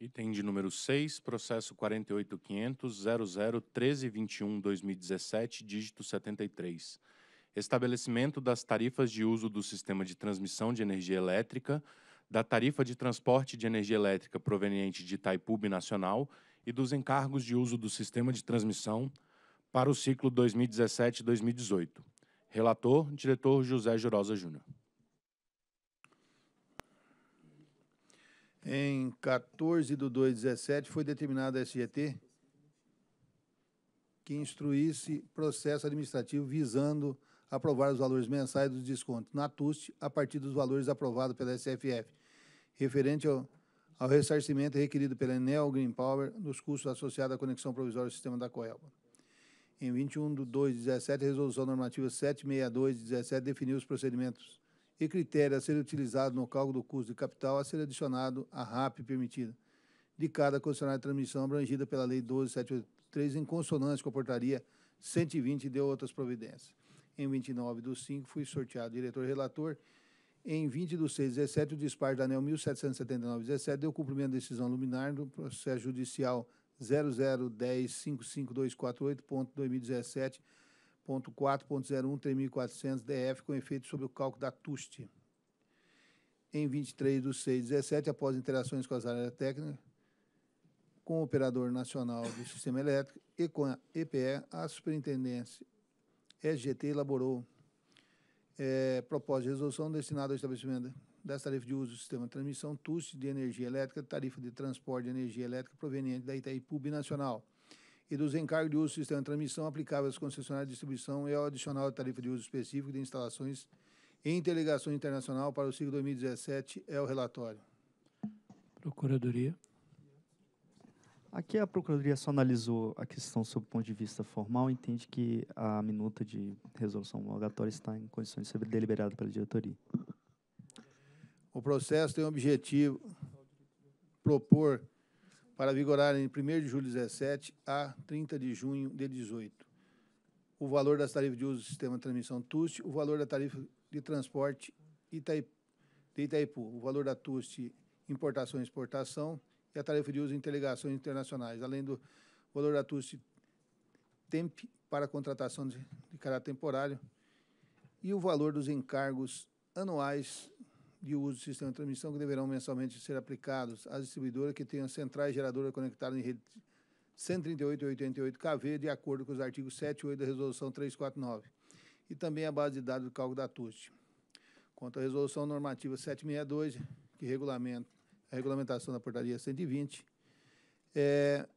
Item de número 6, processo 48.500.001321-2017, dígito 73. Estabelecimento das tarifas de uso do sistema de transmissão de energia elétrica, da tarifa de transporte de energia elétrica proveniente de Itaipu Nacional e dos encargos de uso do sistema de transmissão para o ciclo 2017-2018. Relator, diretor José Jurosa Júnior. em 14 de 2 de 17, foi determinado a SGT que instruísse processo administrativo visando aprovar os valores mensais dos descontos na TUST a partir dos valores aprovados pela SFF, referente ao, ao ressarcimento requerido pela Enel Green Power nos custos associados à conexão provisória do sistema da Coelba. Em 21 de 2 de 17, a Resolução Normativa 762 de 17 definiu os procedimentos e critério a ser utilizado no cálculo do custo de capital a ser adicionado à RAP permitida de cada concessionária de transmissão abrangida pela Lei 12783, em consonância com a portaria 120 de outras providências. Em 29 do 5, fui sorteado diretor-relator. Em 20 do 6, 17, o despacho da ANEL 1779-17 deu cumprimento à decisão luminar do processo judicial 001055248.2017 4.01-3400 DF com efeito sobre o cálculo da TUST. Em 23 de 6 17, após interações com as áreas técnicas, com o Operador Nacional do Sistema Elétrico e com a EPE, a Superintendência SGT elaborou é, proposta de resolução destinada ao estabelecimento das tarifas de uso do sistema de transmissão TUST de energia elétrica, tarifa de transporte de energia elétrica proveniente da Itaipu Binacional, e dos encargos de uso do sistema de transmissão aplicáveis às concessionárias de distribuição e ao adicional de tarifa de uso específico de instalações em interligação internacional para o ciclo 2017 é o relatório. Procuradoria. Aqui a Procuradoria só analisou a questão sob o ponto de vista formal, entende que a minuta de resolução homologatória está em condições de ser deliberada pela diretoria. O processo tem o objetivo propor para vigorar em 1 de julho de 2017 a 30 de junho de 2018. O valor das tarifas de uso do sistema de transmissão TUST, o valor da tarifa de transporte de Itaipu, o valor da TUST importação e exportação e a tarifa de uso em delegações internacionais, além do valor da TUST TEMP para contratação de, de caráter temporário e o valor dos encargos anuais de uso do sistema de transmissão que deverão mensalmente ser aplicados às distribuidoras que tenham centrais geradoras conectadas em rede 138 e 88 KV, de acordo com os artigos 7 e 8 da Resolução 349, e também a base de dados do cálculo da TUST. Quanto à Resolução Normativa 762, que regulamenta a regulamentação da Portaria 120, é,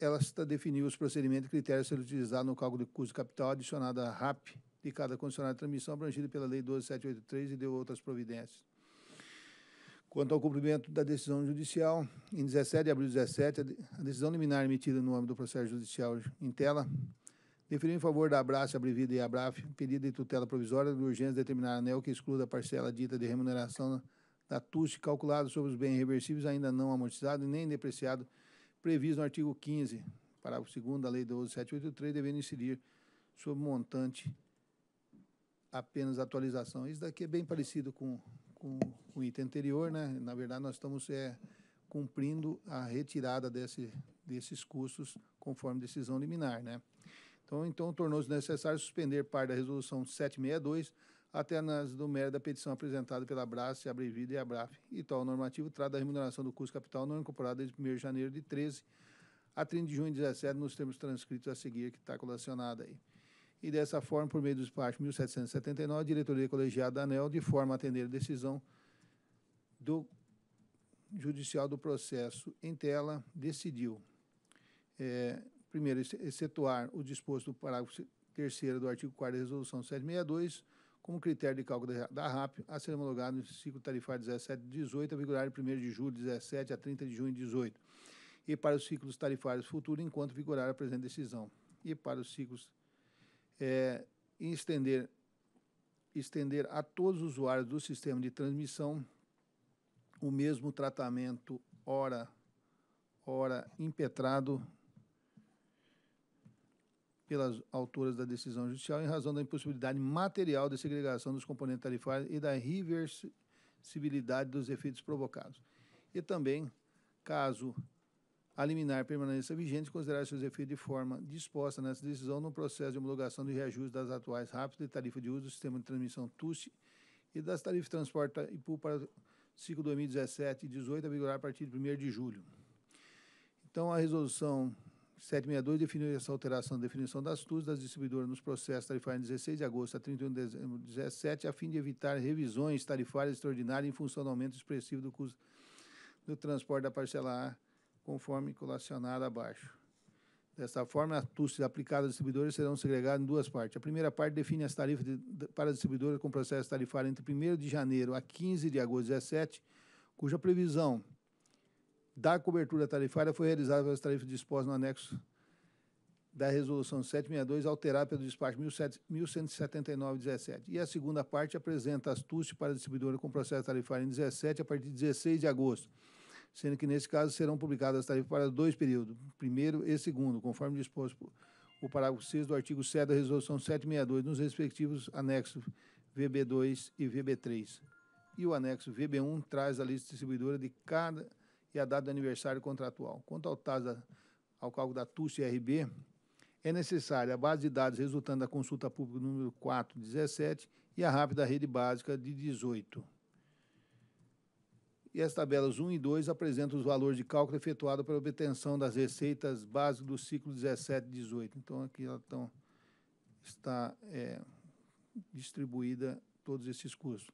ela está definiu os procedimentos e critérios a ser utilizados no cálculo de custo capital adicionado à RAP de cada condicionado de transmissão abrangido pela Lei 12783 e deu outras providências. Quanto ao cumprimento da decisão judicial, em 17 de abril de 2017, a decisão liminar emitida no âmbito do processo judicial em tela deferiu em favor da Abrace, Abrevida e Abraf pedido de tutela provisória de urgência determinar anel que exclua a parcela dita de remuneração da TUST calculada sobre os bens reversíveis ainda não amortizado nem depreciado previsto no artigo 15, parágrafo 2 da Lei 12783, devendo incidir sobre montante apenas atualização. Isso daqui é bem parecido com, com, com o item anterior, né? Na verdade, nós estamos é, cumprindo a retirada desse, desses custos conforme decisão liminar, né? Então, então tornou-se necessário suspender parte da resolução 762 até análise do mérito da petição apresentada pela Brás, Abrevida e Abraf. E tal normativo trata da remuneração do custo capital não incorporado desde 1 de janeiro de 13 a 30 de junho de 17, nos termos transcritos a seguir, que está colacionado aí e, dessa forma, por meio do despacho 1779, a diretoria colegiada da ANEL, de forma a atender a decisão do judicial do processo em tela, decidiu, é, primeiro, excetuar o disposto do parágrafo 3 do artigo 4 da Resolução 762, como critério de cálculo da RAP, a ser homologado no ciclo tarifário 18 a vigorar de 1 de julho de 17 a 30 de junho de 18, e para os ciclos tarifários futuros, enquanto vigorar a presente decisão, e para os ciclos é, e estender, estender a todos os usuários do sistema de transmissão o mesmo tratamento hora, hora impetrado pelas autoras da decisão judicial em razão da impossibilidade material de segregação dos componentes tarifários e da reversibilidade dos efeitos provocados. E também, caso a liminar permaneça vigente, considerar seus efeitos de forma disposta nessa decisão no processo de homologação de reajuste das atuais rápidas de tarifa de uso do sistema de transmissão TUS e das tarifas de transporte Taipu para ciclo 2017 e 18 a vigorar a partir de 1 de julho. Então, a resolução 762 definiu essa alteração da definição das TUS das distribuidoras nos processos tarifários de 16 de agosto a 31 de dezembro de 2017, a fim de evitar revisões tarifárias extraordinárias em função do aumento expressivo do custo do transporte da parcela A conforme colacionado abaixo. Desta forma, as TUSs aplicadas aos distribuidores serão segregadas em duas partes. A primeira parte define as tarifas de, para distribuidores com processo tarifário entre 1 de janeiro a 15 de agosto de 2017, cuja previsão da cobertura tarifária foi realizada pelas tarifas dispostas no anexo da Resolução 762, alterada pelo despacho 1179-17. E a segunda parte apresenta as TUSs para distribuidores com processo tarifário em 17, a partir de 16 de agosto, sendo que, nesse caso, serão publicadas as tarifas para dois períodos, primeiro e segundo, conforme disposto o parágrafo 6 do artigo 7 da Resolução 762, nos respectivos anexos VB2 e VB3. E o anexo VB1 traz a lista distribuidora de cada e a data do aniversário contratual. Quanto ao TASA, ao cálculo da TUS e RB, é necessária a base de dados resultante da consulta pública número 417 e a rápida rede básica de 18 e as tabelas 1 e 2 apresentam os valores de cálculo efetuado para obtenção das receitas básicas do ciclo 17 e 18. Então, aqui ela tão, está é, distribuída todos esses custos.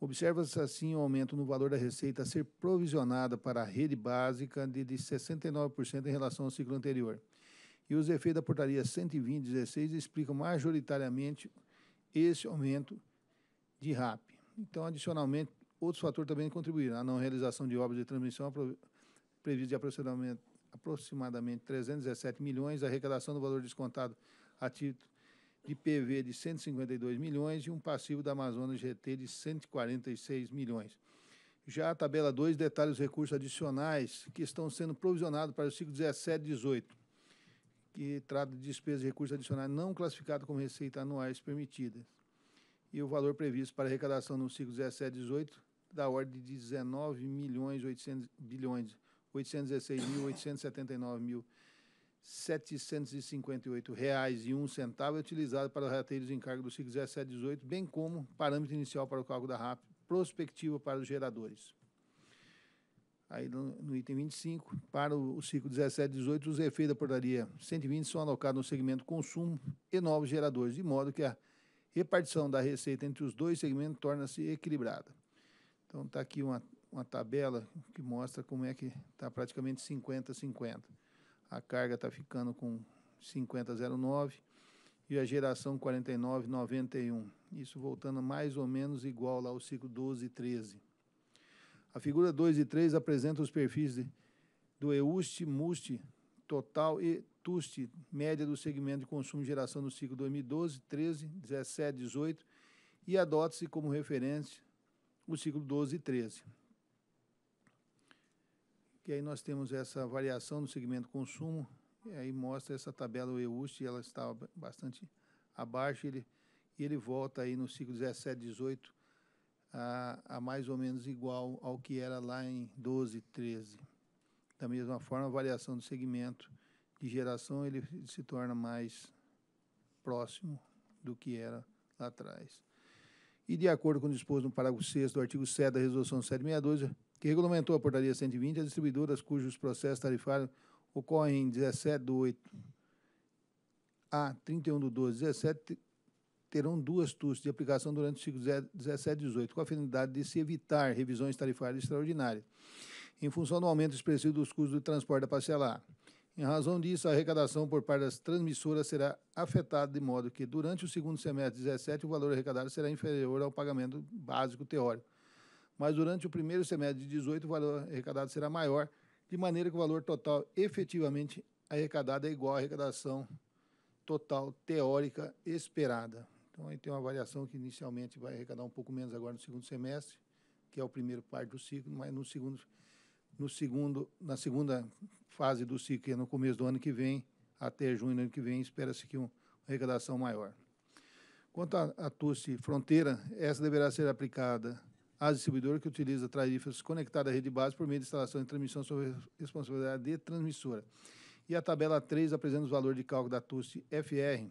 Observa-se assim o um aumento no valor da receita a ser provisionada para a rede básica de, de 69% em relação ao ciclo anterior. E os efeitos da portaria 12016 explicam majoritariamente esse aumento de RAP. Então, adicionalmente, outros fatores também contribuíram. A não realização de obras de transmissão prevista de aproximadamente, aproximadamente 317 milhões, a arrecadação do valor descontado a título de PV de 152 milhões e um passivo da Amazonas GT de 146 milhões. Já a tabela 2 detalha os recursos adicionais que estão sendo provisionados para o ciclo 17 e 18, que trata de despesas e recursos adicionais não classificados como receitas anuais permitidas E o valor previsto para arrecadação no ciclo 17 e 18 da ordem de 19 milhões 800 bilhões 816 879 mil 758 reais e um centavo é utilizado para o rateio de encargo do ciclo 1718, bem como parâmetro inicial para o cálculo da RAP, prospectiva para os geradores. Aí no, no item 25, para o, o ciclo 1718, os efeitos da portaria 120 são alocados no segmento consumo e novos geradores, de modo que a repartição da receita entre os dois segmentos torna-se equilibrada. Então está aqui uma, uma tabela que mostra como é que está praticamente 50-50. A carga está ficando com 50,09 e a geração 49,91. Isso voltando mais ou menos igual lá ao ciclo 12 e 13. A figura 2 e 3 apresenta os perfis de, do EUST, MUST, total e TUST, média do segmento de consumo e geração no ciclo 2012, 13, 17, 18, e adota-se como referência versículo 12 e 13. Que aí nós temos essa variação no segmento consumo, e aí mostra essa tabela o EUST, ela estava bastante abaixo, ele, e ele volta aí no ciclo 17, 18, a, a mais ou menos igual ao que era lá em 12, 13. Da mesma forma, a variação do segmento de geração ele se torna mais próximo do que era lá atrás e de acordo com o disposto no parágrafo 6 do artigo 7 da Resolução 762, que regulamentou a portaria 120, as distribuidoras cujos processos tarifários ocorrem em 17 do 8 a 31 do 12 17 terão duas TUS de aplicação durante o ciclo 17 e 18, com a finalidade de se evitar revisões tarifárias extraordinárias, em função do aumento expressivo dos custos do transporte da parcela A. Em razão disso, a arrecadação por parte das transmissoras será afetada de modo que, durante o segundo semestre de 2017, o valor arrecadado será inferior ao pagamento básico teórico. Mas, durante o primeiro semestre de 2018, o valor arrecadado será maior, de maneira que o valor total efetivamente arrecadado é igual à arrecadação total teórica esperada. Então, aí tem uma variação que inicialmente vai arrecadar um pouco menos agora no segundo semestre, que é o primeiro parte do ciclo, mas no segundo semestre no segundo, na segunda fase do ciclo, que é no começo do ano que vem, até junho do ano que vem, espera-se que um, uma arrecadação maior. Quanto à, à Fronteira, essa deverá ser aplicada às distribuidoras que utilizam tarifas conectadas à rede base por meio de instalação de transmissão sob responsabilidade de transmissora. E a tabela 3 apresenta os valores de cálculo da TUST FR,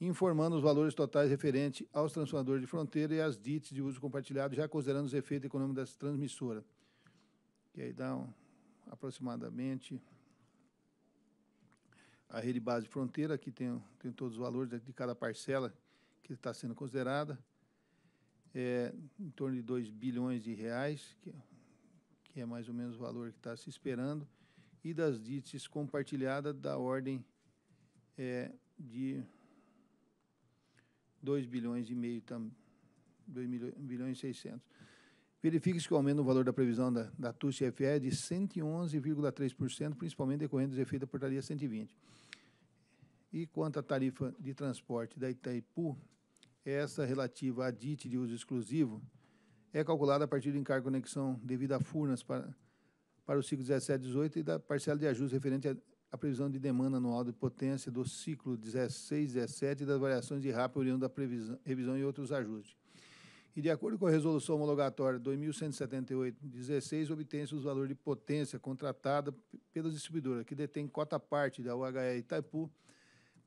informando os valores totais referentes aos transformadores de fronteira e às DITs de uso compartilhado, já considerando os efeitos econômicos das transmissoras que aí dá um, aproximadamente a rede base de fronteira, que tem, tem todos os valores de cada parcela que está sendo considerada, é, em torno de 2 bilhões de reais, que, que é mais ou menos o valor que está se esperando, e das DITs compartilhadas da ordem é, de 2 bilhões e meio, 2 bilhões e 600. Verifique-se que o aumento no valor da previsão da, da TUSC-FE é de 111,3%, principalmente decorrente dos efeitos da portaria 120. E quanto à tarifa de transporte da Itaipu, essa relativa à DIT de uso exclusivo é calculada a partir do encargo de conexão devido a Furnas para, para o ciclo 17-18 e da parcela de ajuste referente à, à previsão de demanda anual de potência do ciclo 16-17 e das variações de RAP oriundo da previsão, revisão e outros ajustes e, de acordo com a Resolução Homologatória 2178-16, obtém-se os valores de potência contratada pelas distribuidoras, que detém cota parte da UHE Itaipu,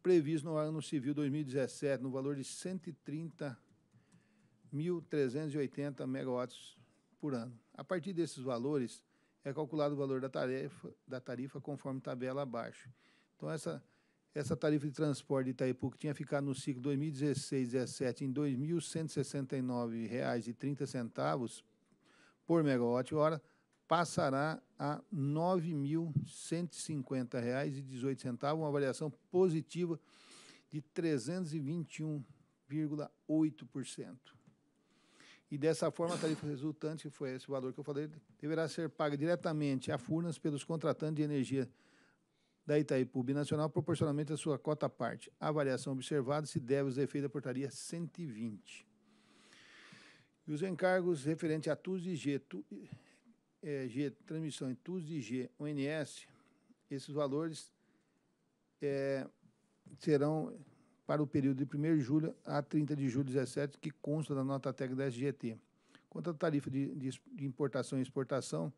previsto no ano civil 2017, no valor de 130.380 megawatts por ano. A partir desses valores, é calculado o valor da tarifa, da tarifa conforme tabela abaixo. Então, essa essa tarifa de transporte de Itaipu, que tinha ficado no ciclo 2016-17 em R$ 2.169,30 por megawatt-hora, passará a R$ 9.150,18, uma variação positiva de 321,8%. E dessa forma, a tarifa resultante, que foi esse valor que eu falei, deverá ser paga diretamente a Furnas pelos contratantes de energia da Itaipu Binacional proporcionalmente à sua cota parte. A variação observada se deve aos efeitos da portaria 120. E os encargos referentes a TUS e G, tu, é, G transmissão em TUS e G, ONS, esses valores é, serão para o período de 1 de julho a 30 de julho de 17, que consta da nota técnica da SGT. Quanto à tarifa de, de importação e exportação,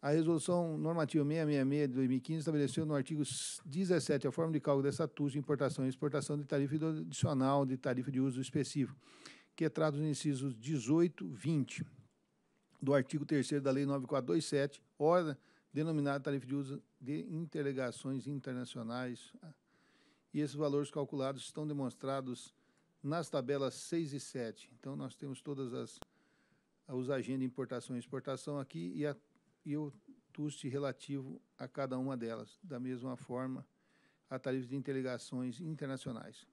a resolução normativa 666 de 2015 estabeleceu no artigo 17 a forma de cálculo dessa taxa de importação e exportação de tarifa adicional de tarifa de uso específico, que trata os incisos 18 20 do artigo 3 da Lei 9427, ora denominada tarifa de uso de interligações internacionais. E esses valores calculados estão demonstrados nas tabelas 6 e 7. Então, nós temos todas as os agendas de importação e exportação aqui e a e o TUST relativo a cada uma delas, da mesma forma a tarifas de interligações internacionais.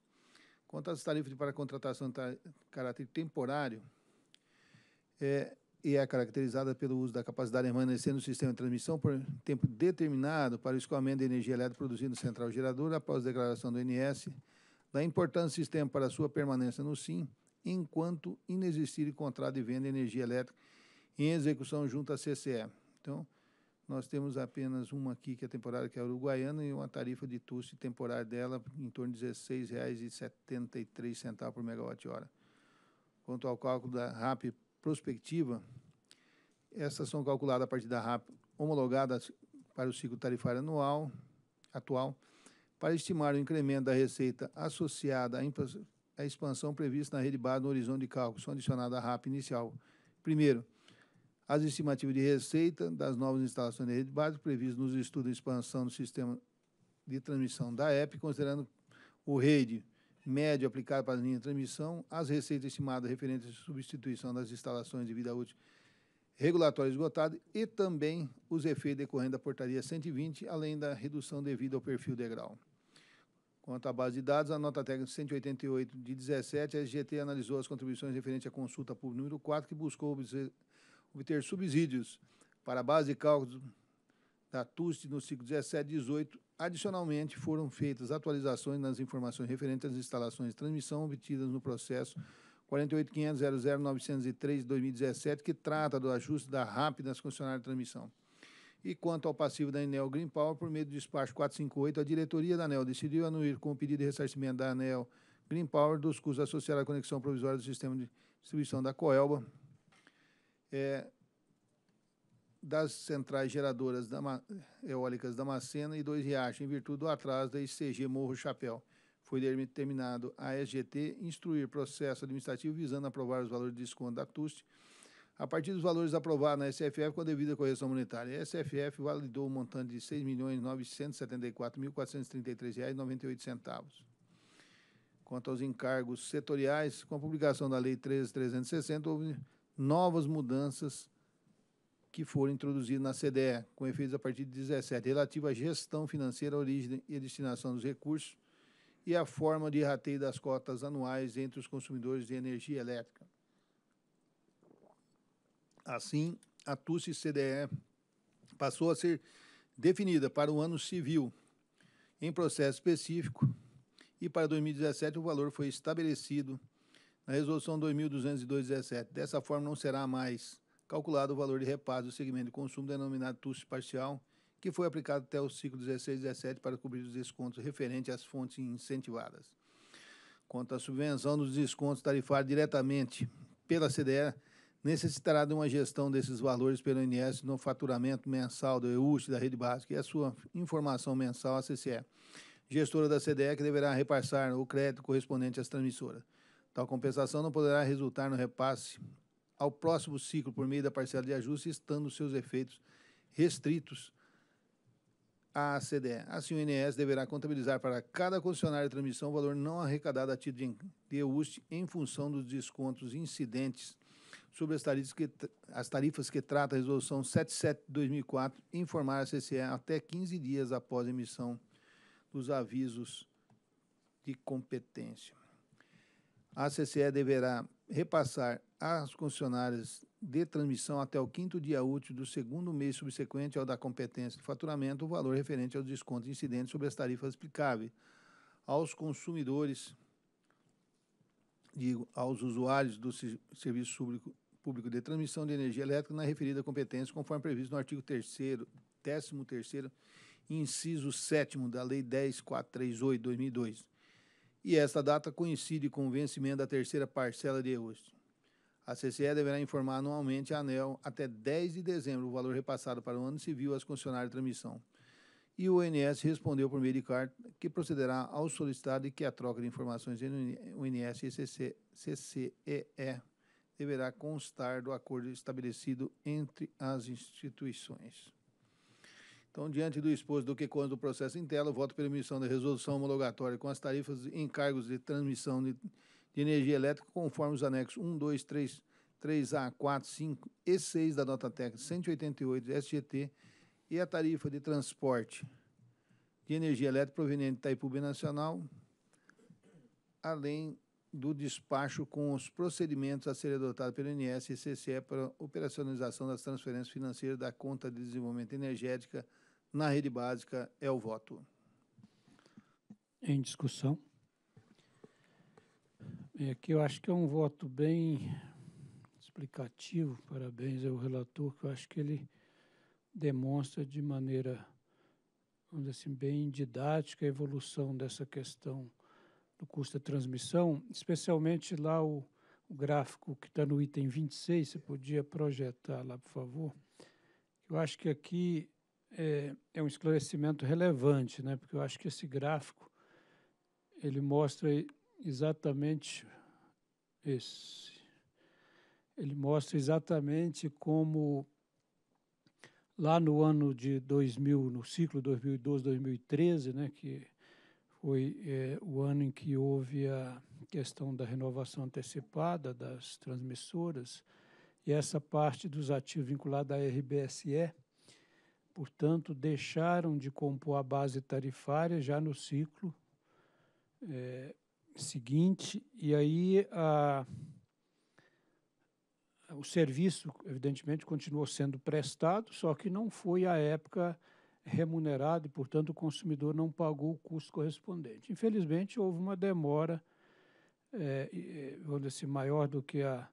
Quanto às tarifas para contratação de caráter temporário, é, e é caracterizada pelo uso da capacidade remanescente no sistema de transmissão por tempo determinado para o escoamento de energia elétrica produzida no central geradora após a declaração do INS, da importância do sistema para sua permanência no SIM, enquanto inexistir contrato de venda de energia elétrica em execução junto à CCE. Então, nós temos apenas uma aqui, que é temporada que é a uruguaiana, e uma tarifa de TUST temporária dela em torno de R$ 16,73 por megawatt-hora. Quanto ao cálculo da RAP prospectiva, essas são calculadas a partir da RAP homologada para o ciclo tarifário anual atual, para estimar o incremento da receita associada à expansão prevista na rede base no horizonte de cálculo, são adicionadas à RAP inicial. Primeiro, as estimativas de receita das novas instalações de rede básica previstas nos estudos de expansão do sistema de transmissão da EP, considerando o rede médio aplicado para as linhas de transmissão, as receitas estimadas referentes à substituição das instalações de vida útil regulatória esgotada e também os efeitos decorrentes da portaria 120, além da redução devida ao perfil degrau. Quanto à base de dados, a nota técnica 188 de 17, a SGT analisou as contribuições referentes à consulta pública número 4, que buscou obter subsídios para a base de cálculo da TUST no ciclo 17 e 18. Adicionalmente, foram feitas atualizações nas informações referentes às instalações de transmissão obtidas no processo 48.500.00903 2017, que trata do ajuste da RAP nas concessionárias de transmissão. E quanto ao passivo da Enel Green Power, por meio do despacho 458, a diretoria da Enel decidiu anuir com o pedido de ressarcimento da Enel Green Power dos custos associados à conexão provisória do sistema de distribuição da Coelba é, das centrais geradoras da, eólicas da Macena e Dois Riachos, em virtude do atraso da ICG Morro Chapéu. Foi determinado a SGT instruir processo administrativo visando aprovar os valores de desconto da TUST a partir dos valores aprovados na SFF com a devida correção monetária. A SFF validou o um montante de R$ 6.974.433,98. Quanto aos encargos setoriais, com a publicação da Lei 13.360, houve novas mudanças que foram introduzidas na CDE, com efeitos a partir de 17, relativa à gestão financeira, origem e destinação dos recursos e a forma de rateio das cotas anuais entre os consumidores de energia elétrica. Assim, a TUSE CDE passou a ser definida para o ano civil em processo específico e para 2017 o valor foi estabelecido na Resolução 2202-17. Dessa forma, não será mais calculado o valor de repasse do segmento de consumo denominado TUS parcial, que foi aplicado até o ciclo 16-17 para cobrir os descontos referentes às fontes incentivadas. Quanto à subvenção dos descontos tarifários diretamente pela CDE, necessitará de uma gestão desses valores pelo INS no faturamento mensal do EUST da Rede Básica e a sua informação mensal à CCE, gestora da CDE que deverá repassar o crédito correspondente às transmissoras. Tal compensação não poderá resultar no repasse ao próximo ciclo por meio da parcela de ajuste, estando seus efeitos restritos à CDE. Assim, o INS deverá contabilizar para cada concessionário de transmissão o valor não arrecadado a título de EUST em função dos descontos incidentes sobre as tarifas que, as tarifas que trata a Resolução 77-2004 e informar a CCE até 15 dias após a emissão dos avisos de competência a CCE deverá repassar às concessionárias de transmissão até o quinto dia útil do segundo mês subsequente ao da competência de faturamento o valor referente aos descontos incidentes sobre as tarifas aplicáveis aos consumidores, digo, aos usuários do serviço público, público de transmissão de energia elétrica na referida competência, conforme previsto no artigo 3º, 13º, inciso 7 da Lei 10.438, 2002 e esta data coincide com o vencimento da terceira parcela de EUST. A CCE deverá informar anualmente a ANEL até 10 de dezembro o valor repassado para o ano civil às concessionárias de transmissão. E o ONS respondeu por meio de carta que procederá ao solicitado e que a troca de informações entre o ONS e a CCEE deverá constar do acordo estabelecido entre as instituições. Então, diante do exposto do que consta do processo em tela, voto pela emissão da resolução homologatória com as tarifas e encargos de transmissão de, de energia elétrica, conforme os anexos 1, 2, 3, 3A, 4, 5 e 6 da nota técnica 188 SGT e a tarifa de transporte de energia elétrica proveniente da Itaipu Nacional, além do despacho com os procedimentos a serem adotados pelo INS e CCE para operacionalização das transferências financeiras da conta de desenvolvimento energética na rede básica é o voto. Em discussão. Bem, é aqui eu acho que é um voto bem explicativo, parabéns ao relator, que eu acho que ele demonstra de maneira, vamos dizer assim, bem didática a evolução dessa questão do custo da transmissão, especialmente lá o, o gráfico que está no item 26, você podia projetar lá, por favor. Eu acho que aqui é, é, um esclarecimento relevante, né? porque eu acho que esse gráfico ele mostra exatamente esse. Ele mostra exatamente como lá no ano de 2000, no ciclo 2012-2013, né, que foi é, o ano em que houve a questão da renovação antecipada das transmissoras, e essa parte dos ativos vinculados à RBSE, portanto, deixaram de compor a base tarifária já no ciclo é, seguinte, e aí a, o serviço, evidentemente, continuou sendo prestado, só que não foi à época remunerado e, portanto, o consumidor não pagou o custo correspondente. Infelizmente, houve uma demora, é, é vamos dizer, assim, maior do que a,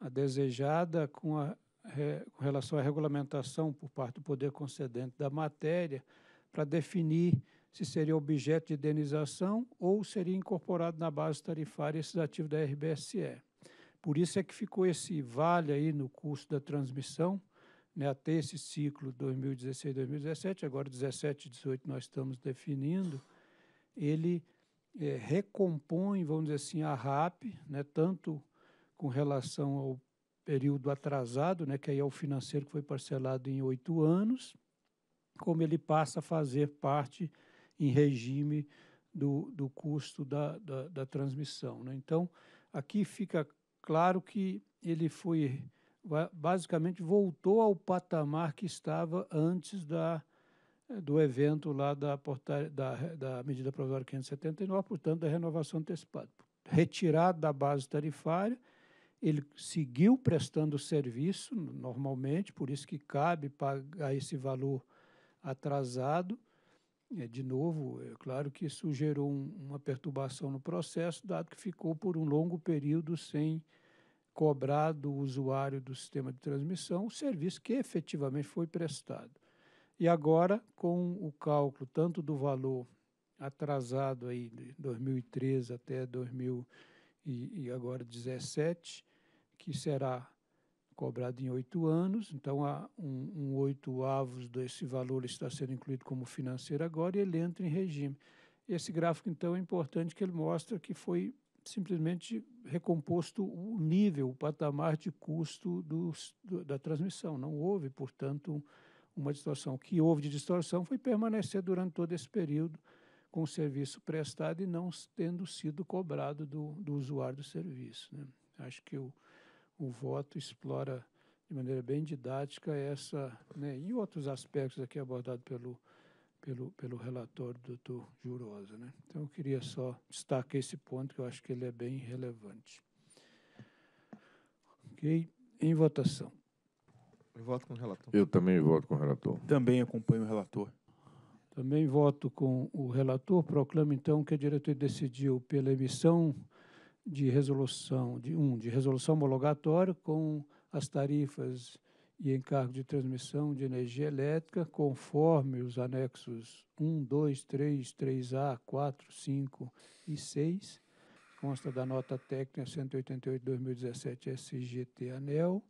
a desejada com a é, com relação à regulamentação por parte do poder concedente da matéria para definir se seria objeto de indenização ou seria incorporado na base tarifária esses ativos da RBSE. Por isso é que ficou esse vale aí no custo da transmissão, né, até esse ciclo 2016-2017, agora 17 e 18 nós estamos definindo, ele é, recompõe, vamos dizer assim, a RAP, né, tanto com relação ao período atrasado, né, que aí é o financeiro que foi parcelado em oito anos, como ele passa a fazer parte em regime do, do custo da, da, da transmissão. Né? Então, aqui fica claro que ele foi basicamente voltou ao patamar que estava antes da, eh, do evento lá da, portaria, da, da medida provisória 579, portanto, da renovação antecipada. Retirado da base tarifária, ele seguiu prestando serviço normalmente, por isso que cabe pagar esse valor atrasado. É, de novo, é claro que isso gerou um, uma perturbação no processo, dado que ficou por um longo período sem cobrar do usuário do sistema de transmissão o serviço que efetivamente foi prestado. E agora, com o cálculo tanto do valor atrasado aí de 2013 até 2000 e, e agora 17, que será cobrado em oito anos, então há um, um avos desse valor está sendo incluído como financeiro agora e ele entra em regime. Esse gráfico, então, é importante que ele mostra que foi simplesmente recomposto o nível, o patamar de custo do, do, da transmissão. Não houve, portanto, uma distorção. O que houve de distorção foi permanecer durante todo esse período com o serviço prestado e não tendo sido cobrado do, do usuário do serviço. Né? Acho que o o voto explora de maneira bem didática essa né, e outros aspectos aqui abordados pelo, pelo, pelo relatório do doutor Jurosa. Né? Então, eu queria só destacar esse ponto, que eu acho que ele é bem relevante. Ok? Em votação. Eu voto com o relator. Eu também voto com o relator. Também acompanho o relator. Também voto com o relator. Proclamo, então, que a diretoria decidiu pela emissão de resolução, de um, de resolução homologatória com as tarifas e encargo de transmissão de energia elétrica, conforme os anexos 1, 2, 3, 3A, 4, 5 e 6, consta da nota técnica 188-2017 SGT ANEL,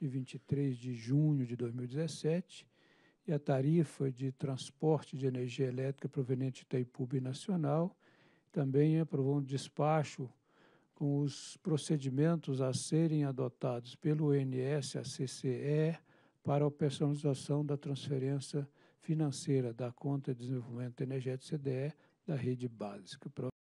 de 23 de junho de 2017, e a tarifa de transporte de energia elétrica proveniente da Itaipu Nacional, também aprovou um despacho com os procedimentos a serem adotados pelo NSACCE para a personalização da transferência financeira da conta de desenvolvimento energético CDE da rede básica.